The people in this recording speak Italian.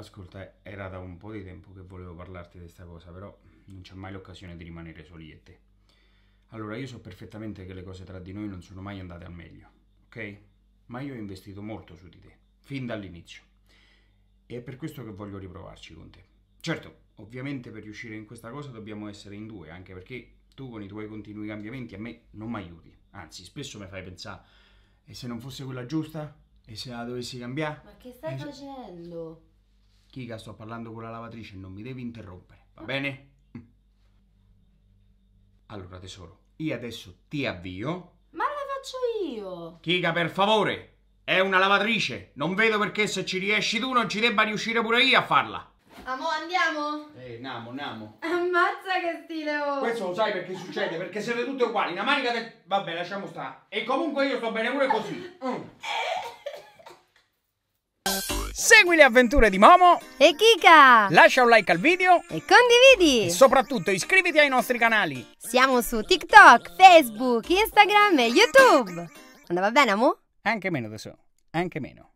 Ascolta, era da un po' di tempo che volevo parlarti di questa cosa, però non c'è mai l'occasione di rimanere soli e te. Allora, io so perfettamente che le cose tra di noi non sono mai andate al meglio, ok? Ma io ho investito molto su di te, fin dall'inizio. E è per questo che voglio riprovarci con te. Certo, ovviamente per riuscire in questa cosa dobbiamo essere in due, anche perché tu con i tuoi continui cambiamenti a me non mi aiuti. Anzi, spesso mi fai pensare, e se non fosse quella giusta? E se la dovessi cambiare? Ma che stai e facendo? Chica, sto parlando con la lavatrice, non mi devi interrompere, va bene? Mm. Allora, tesoro, io adesso ti avvio. Ma la faccio io! Chica, per favore! È una lavatrice! Non vedo perché se ci riesci tu non ci debba riuscire pure io a farla! Amo, andiamo? Eh, namo, namo. Ammazza che stile ho! Oh. Questo lo sai perché succede, perché siete tutte uguali, una manica del... Vabbè, lasciamo stare. E comunque io sto bene pure così. Mm. Segui le avventure di Momo e Kika. Lascia un like al video e condividi. E soprattutto iscriviti ai nostri canali. Siamo su TikTok, Facebook, Instagram e YouTube. Andava bene, Amo? Anche meno adesso. Anche meno.